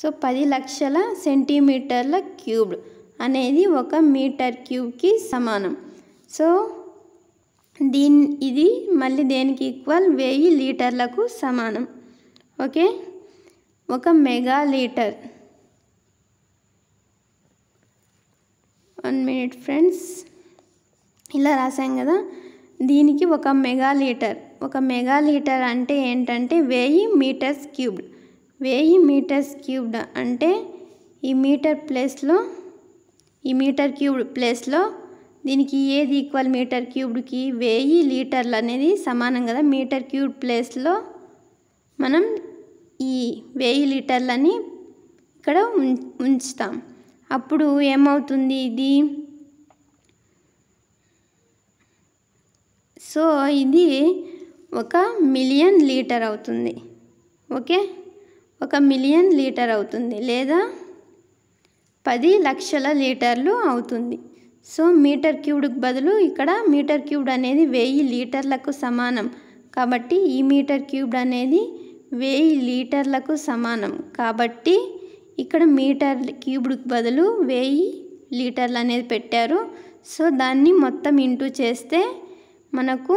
so పది లక్షల సెంటీమీటర్ల క్యూబ్డ్ అనేది ఒక మీటర్ క్యూబ్కి సమానం సో దీని ఇది మళ్ళీ దేనికి ఈక్వల్ వెయ్యి లీటర్లకు సమానం ఓకే ఒక mega litre one minute friends ఇలా రాసాం కదా దీనికి ఒక మెగా లీటర్ ఒక మెగా లీటర్ అంటే ఏంటంటే వెయ్యి మీటర్స్ క్యూబ్డ్ వెయ్యి మీటర్స్ క్యూబ్డ్ అంటే ఈ మీటర్ ప్లేస్లో ఈ మీటర్ క్యూబ్డ్ ప్లేస్లో దీనికి ఏది ఈక్వల్ మీటర్ క్యూబ్డ్కి వెయ్యి లీటర్లు అనేది సమానం కదా మీటర్ క్యూబ్ ప్లేస్లో మనం ఈ వెయ్యి లీటర్లని ఇక్కడ ఉంచుతాం అప్పుడు ఏమవుతుంది ఇది సో ఇది ఒక మిలియన్ లీటర్ అవుతుంది ఓకే ఒక మిలియన్ లీటర్ అవుతుంది లేదా పది లక్షల లీటర్లు అవుతుంది సో మీటర్ క్యూబ్కి బదులు ఇక్కడ మీటర్ క్యూబ్డ్ అనేది వెయ్యి లీటర్లకు సమానం కాబట్టి ఈ మీటర్ క్యూబ్డ్ అనేది వెయ్యి లీటర్లకు సమానం కాబట్టి ఇక్కడ మీటర్ క్యూబ్డ్కి బదులు వెయ్యి లీటర్లు అనేది పెట్టారు సో దాన్ని మొత్తం ఇంటూ చేస్తే మనకు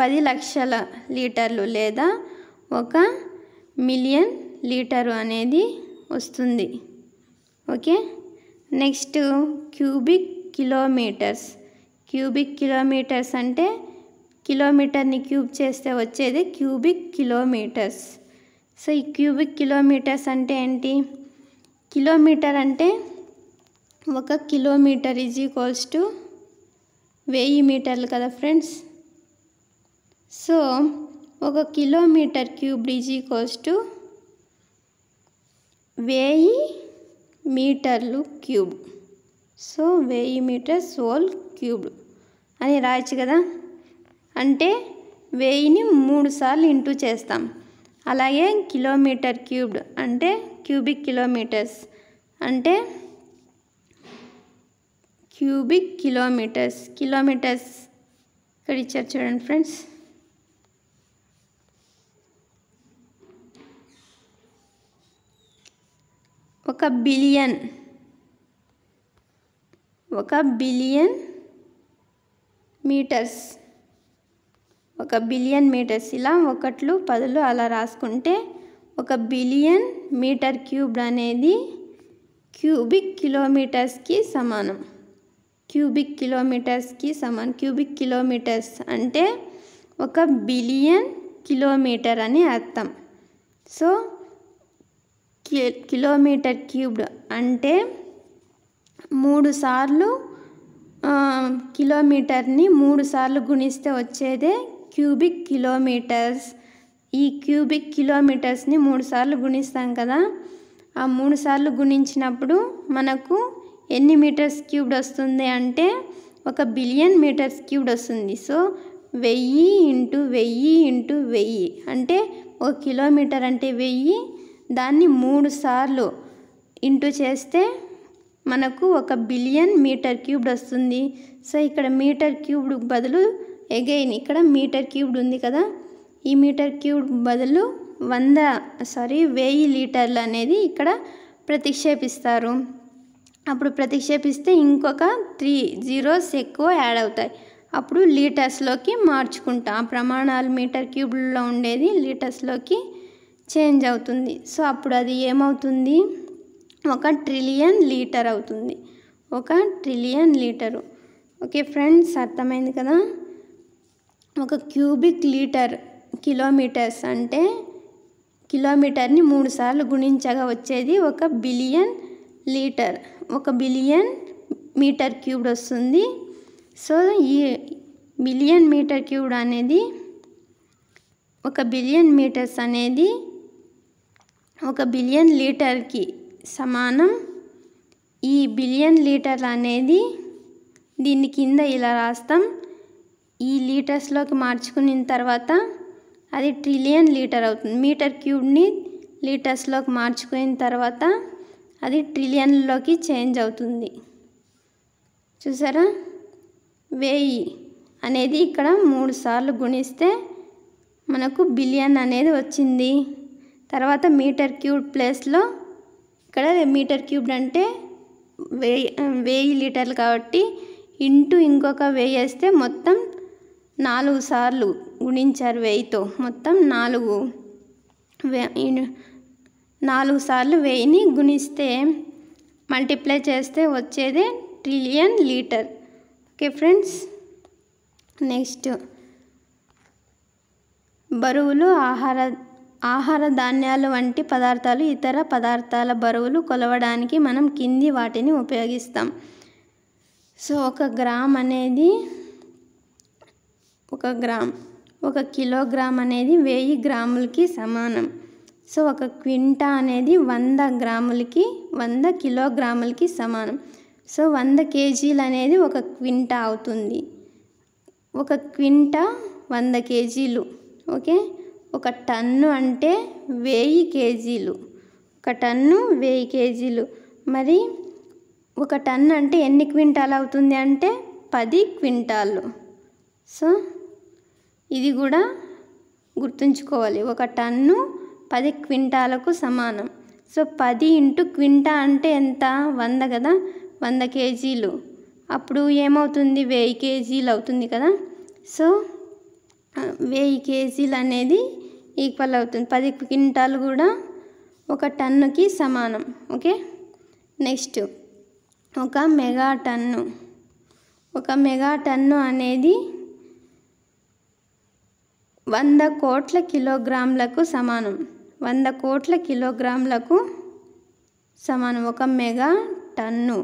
పది లక్షల లీటర్లు లేదా ఒక మిలియన్ లీటరు అనేది వస్తుంది okay next cubic kilometres cubic kilometres అంటే కిలోమీటర్ని క్యూబ్ చేస్తే వచ్చేది క్యూబిక్ కిలోమీటర్స్ సో ఈ క్యూబిక్ కిలోమీటర్స్ అంటే ఏంటి కిలోమీటర్ అంటే ఒక కిలోమీటర్ ఈజ్ ఈక్వల్స్ టు వెయ్యి మీటర్లు కదా ఫ్రెండ్స్ సో ఒక కిలోమీటర్ క్యూబ్ ఈజ్ ఈక్వల్స్ వెయ్యి మీటర్లు క్యూబ్ సో వెయ్యి మీటర్స్ హోల్ క్యూబ్డ్ అని రాయచ్చు కదా అంటే వెయ్యిని మూడు సార్లు ఇంటూ చేస్తాం అలాగే కిలోమీటర్ క్యూబ్డ్ అంటే క్యూబిక్ కిలోమీటర్స్ అంటే క్యూబిక్ కిలోమీటర్స్ కిలోమీటర్స్ ఇక్కడ ఇచ్చారు చూడండి ఫ్రెండ్స్ ఒక బిలియన్ ఒక బిలియన్ మీటర్స్ ఒక బిలియన్ మీటర్స్ ఇలా ఒకట్లు పదులు అలా రాసుకుంటే ఒక బిలియన్ మీటర్ క్యూబ్ అనేది క్యూబిక్ కిలోమీటర్స్కి సమానం క్యూబిక్ కిలోమీటర్స్కి సమానం క్యూబిక్ కిలోమీటర్స్ అంటే ఒక బిలియన్ కిలోమీటర్ అని అర్థం సో కిలోమీటర్ క్యూబ్డ్ అంటే మూడు సార్లు కిలోమీటర్ని మూడు సార్లు గుణిస్తే వచ్చేదే క్యూబిక్ కిలోమీటర్స్ ఈ క్యూబిక్ కిలోమీటర్స్ని మూడు సార్లు గుణిస్తాం కదా ఆ మూడు సార్లు గుణించినప్పుడు మనకు ఎన్ని మీటర్స్ క్యూబ్డ్ వస్తుంది అంటే ఒక బిలియన్ మీటర్స్ క్యూబ్డ్ వస్తుంది సో వెయ్యి ఇంటూ వెయ్యి ఇంటూ వెయ్యి అంటే ఒక కిలోమీటర్ అంటే వెయ్యి దాన్ని మూడు సార్లు ఇంటూ చేస్తే మనకు ఒక బిలియన్ మీటర్ క్యూబ్డ్ వస్తుంది సో ఇక్కడ మీటర్ క్యూబ్డ్ బదులు ఎగైన్ ఇక్కడ మీటర్ క్యూబ్డ్ ఉంది కదా ఈ మీటర్ క్యూబ్ బదులు వంద సారీ వెయ్యి లీటర్లు అనేది ఇక్కడ ప్రతిక్షేపిస్తారు అప్పుడు ప్రతిక్షేపిస్తే ఇంకొక త్రీ జీరోస్ ఎక్కువ యాడ్ అవుతాయి అప్పుడు లీటర్స్లోకి మార్చుకుంటాం ఆ ప్రమాణాలు మీటర్ క్యూబ్లో ఉండేది లీటర్స్లోకి చేంజ్ అవుతుంది సో అప్పుడు అది ఏమవుతుంది ఒక ట్రిలియన్ లీటర్ అవుతుంది ఒక ట్రిలియన్ లీటరు ఓకే ఫ్రెండ్స్ అర్థమైంది కదా ఒక క్యూబిక్ లీటర్ కిలోమీటర్స్ అంటే కిలోమీటర్ని మూడు సార్లు గుణించగా వచ్చేది ఒక బిలియన్ లీటర్ ఒక బిలియన్ మీటర్ క్యూబ్డ్ వస్తుంది సో ఈ బిలియన్ మీటర్ క్యూబ్డ్ అనేది ఒక బిలియన్ మీటర్స్ అనేది ఒక బిలియన్ లీటర్కి సమానం ఈ బిలియన్ లీటర్లు అనేది దీని కింద ఇలా రాస్తాం ఈ లీటర్స్లోకి మార్చుకున్న తర్వాత అది ట్రిలియన్ లీటర్ అవుతుంది మీటర్ క్యూబ్ని లీటర్స్లోకి మార్చుకున్న తర్వాత అది ట్రిలియన్లోకి చేంజ్ అవుతుంది చూసారా వెయ్యి అనేది ఇక్కడ మూడు సార్లు గుణిస్తే మనకు బిలియన్ అనేది వచ్చింది తర్వాత మీటర్ క్యూబ్ ప్లేస్లో ఇక్కడ మీటర్ క్యూబ్ అంటే వెయ్యి వెయ్యి లీటర్లు కాబట్టి ఇంటూ ఇంకొక వెయ్యి వేస్తే మొత్తం నాలుగు సార్లు గుణించారు వెయ్యితో మొత్తం నాలుగు నాలుగు సార్లు వెయ్యిని గుణిస్తే మల్టిప్లై చేస్తే వచ్చేదే trillion litre okay friends next బరువులు ఆహార ఆహార ధాన్యాలు వంటి పదార్థాలు ఇతర పదార్థాల బరువులు కొలవడానికి మనం కింది వాటిని ఉపయోగిస్తాం సో ఒక గ్రామ్ అనేది ఒక గ్రామ్ ఒక కిలోగ్రామ్ అనేది వెయ్యి గ్రాములకి సమానం సో ఒక క్వింటా అనేది వంద గ్రాములకి వంద కిలోగ్రాములకి సమానం సో వంద కేజీలు అనేది ఒక క్వింటా అవుతుంది ఒక క్వింటా వంద కేజీలు ఓకే ఒక టన్ను అంటే వెయ్యి కేజీలు ఒక టన్ను వెయ్యి కేజీలు మరి ఒక టన్ను అంటే ఎన్ని క్వింటాలు అవుతుంది అంటే పది క్వింటాలు సో ఇది కూడా గుర్తుంచుకోవాలి ఒక టన్ను పది క్వింటాలకు సమానం సో పది ఇంటూ క్వింటా అంటే ఎంత వంద కదా వంద కేజీలు అప్పుడు ఏమవుతుంది వెయ్యి కేజీలు అవుతుంది కదా సో వెయ్యి కేజీలు అనేది ఈక్వల్ అవుతుంది పది క్వింటాలు కూడా ఒక టన్నుకి సమానం ఓకే నెక్స్ట్ ఒక మెగా టన్ను ఒక మెగా టన్ను అనేది వంద కోట్ల కిలోగ్రాములకు సమానం వంద కోట్ల కిలోగ్రాములకు సమానం ఒక మెగా టన్ను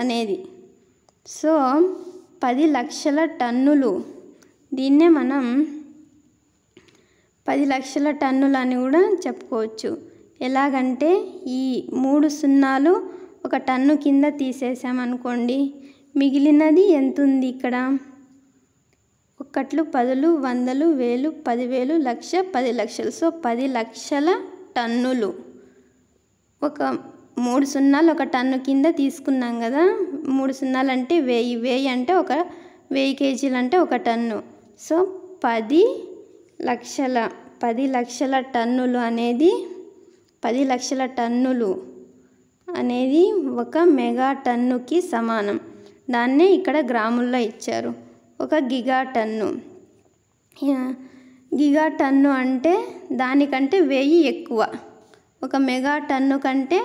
అనేది సో పది లక్షల టన్నులు దీన్నే మనం పది లక్షల టన్నులు అని కూడా చెప్పుకోవచ్చు ఎలాగంటే ఈ మూడు సున్నాలు ఒక టన్ను కింద తీసేసామనుకోండి మిగిలినది ఎంత ఉంది ఇక్కడ ఒక్కట్లు పదులు వందలు వేలు పదివేలు లక్ష పది లక్షలు సో పది లక్షల టన్నులు ఒక మూడు సున్నాలు ఒక టన్ను కింద తీసుకున్నాం కదా మూడు సున్నాలు అంటే వెయ్యి వెయ్యి అంటే ఒక వెయ్యి కేజీలు అంటే ఒక టన్ను సో పది లక్షల పది లక్షల టన్నులు అనేది పది లక్షల టన్నులు అనేది ఒక మెగా టన్నుకి సమానం దాన్నే ఇక్కడ గ్రాముల్లో ఇచ్చారు ఒక గిగా టన్ను గిగా టన్ను అంటే దానికంటే వెయ్యి ఎక్కువ ఒక మెగా టన్ను కంటే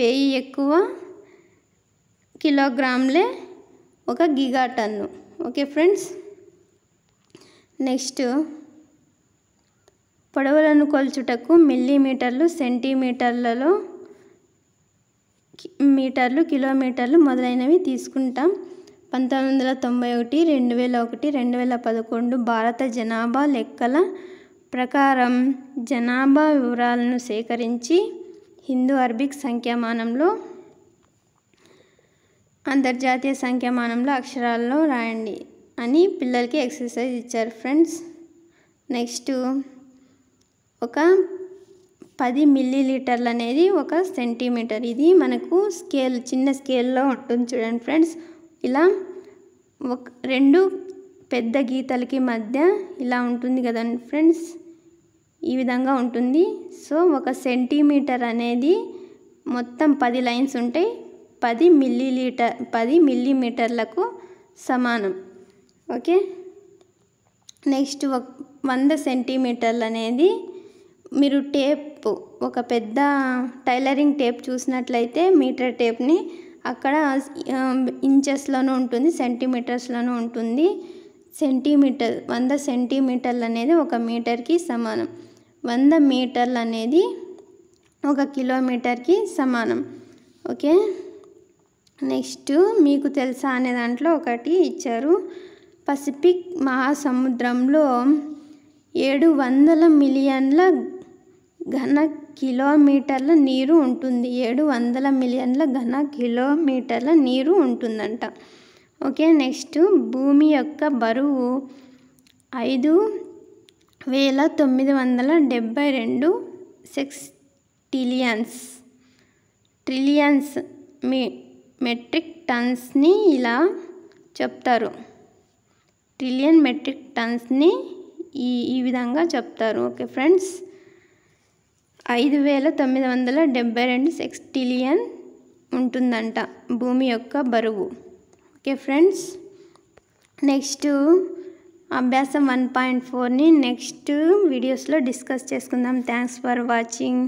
వెయ్యి ఎక్కువ కిలోగ్రాములే ఒక giga tonne okay friends next పొడవులను కొల్చుటకు మిల్లీమీటర్లు సెంటీమీటర్లలో మీటర్లు కిలోమీటర్లు మొదలైనవి తీసుకుంటాం పంతొమ్మిది వందల తొంభై ఒకటి రెండు వేల ఒకటి రెండు వేల పదకొండు భారత జనాభా లెక్కల ప్రకారం జనాభా వివరాలను సేకరించి హిందూ అరబిక్ సంఖ్యామానంలో అంతర్జాతీయ సంఖ్యామానంలో అక్షరాల్లో రాయండి అని పిల్లలకి ఎక్సర్సైజ్ ఇచ్చారు ఫ్రెండ్స్ నెక్స్ట్ ఒక పది మిల్లీ లీటర్లు అనేది ఒక సెంటీమీటర్ ఇది మనకు స్కేల్ చిన్న స్కేల్లో ఉంటుంది చూడండి ఫ్రెండ్స్ ఇలా ఒక రెండు పెద్ద గీతలకి మధ్య ఇలా ఉంటుంది కదండి ఫ్రెండ్స్ ఈ విధంగా ఉంటుంది సో ఒక సెంటీమీటర్ అనేది మొత్తం పది లైన్స్ ఉంటాయి పది మిల్లీ లీటర్ పది మిల్లీమీటర్లకు సమానం ఓకే నెక్స్ట్ వంద సెంటీమీటర్లు అనేది మీరు టేప్ ఒక పెద్ద టైలరింగ్ టేప్ చూసినట్లయితే మీటర్ టేప్ని అక్కడ ఇంచెస్లోనూ ఉంటుంది సెంటీమీటర్స్లోనూ ఉంటుంది సెంటీమీటర్ వంద సెంటీమీటర్లు అనేది ఒక మీటర్కి సమానం వంద మీటర్లు అనేది ఒక కిలోమీటర్కి సమానం ఓకే నెక్స్ట్ మీకు తెలుసా అనే దాంట్లో ఒకటి ఇచ్చారు పసిఫిక్ మహాసముద్రంలో ఏడు వందల మిలియన్ల ఘన కిలోమీటర్ల నీరు ఉంటుంది ఏడు వందల మిలియన్ల ఘన కిలోమీటర్ల నీరు ఉంటుందంట ఓకే నెక్స్ట్ భూమి యొక్క బరువు ఐదు వేల తొమ్మిది వందల డెబ్బై రెండు సిక్స్ టిలియన్స్ ట్రిలియన్స్ మీ మెట్రిక్ టన్స్ని ఇలా చెప్తారు ట్రిలియన్ మెట్రిక్ టన్స్ని ఈ ఈ విధంగా చెప్తారు ఓకే ఫ్రెండ్స్ ఐదు వేల తొమ్మిది వందల డెబ్బై రెండు సెక్స్టిలియన్ ఉంటుందంట భూమి యొక్క బరువు ఓకే ఫ్రెండ్స్ నెక్స్ట్ అభ్యాసం వన్ పాయింట్ ఫోర్ని నెక్స్ట్ వీడియోస్లో డిస్కస్ చేసుకుందాం థ్యాంక్స్ ఫర్ వాచింగ్